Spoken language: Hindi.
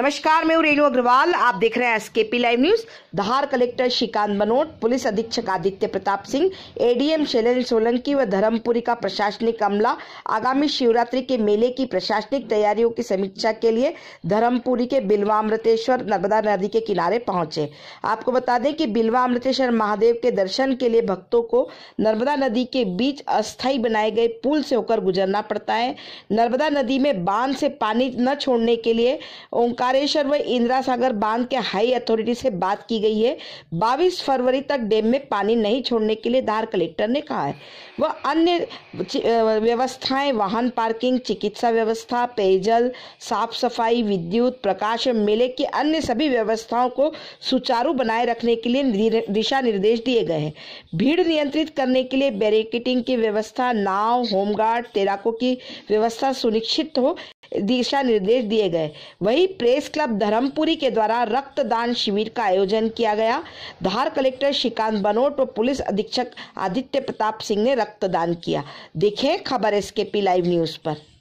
नमस्कार मैं रेणु अग्रवाल आप देख रहे हैं SKP live news Dhar collector Shrikant Manot police अधीक्षक आदित्य प्रताप सिंह एडीएम शैलेंद्र सोलंकी व धर्मपुरी का प्रशासनिक अमला आगामी शिवरात्रि के मेले की प्रशासनिक तैयारियों की समीक्षा के लिए धर्मपुरी के बिलवामृतेश्वर नर्मदा नदी के किनारे पहुंचे आपको बता दें कि बिलवामृतेश्वर महादेव के दर्शन के लिए भक्तों को नर्मदा नदी के बीच अस्थायी बनाए गए पुल से होकर गुजरना पड़ता है नर्मदा नदी में बांध से पानी न छोड़ने के लिए ओंकार बारेश्वर व इंदिरा सागर बांध के हाई अथॉरिटी से बात की गई है बाईस फरवरी तक डैम में पानी नहीं छोड़ने के लिए धार कलेक्टर ने कहा है वह अन्य व्यवस्थाएं वाहन पार्किंग चिकित्सा व्यवस्था पेयजल साफ सफाई विद्युत प्रकाश मेले की अन्य सभी व्यवस्थाओं को सुचारू बनाए रखने के लिए दिशा निर्देश दिए गए हैं भीड़ नियंत्रित करने के लिए बैरिकेटिंग की व्यवस्था नाव होमगार्ड तैराकों की व्यवस्था सुनिश्चित हो दिशा निर्देश दिए गए वहीं प्रेस क्लब धर्मपुरी के द्वारा रक्तदान शिविर का आयोजन किया गया धार कलेक्टर श्रीकांत बनोट व पुलिस अधीक्षक आदित्य प्रताप सिंह ने रक्तदान किया देखें खबर एसकेपी लाइव न्यूज पर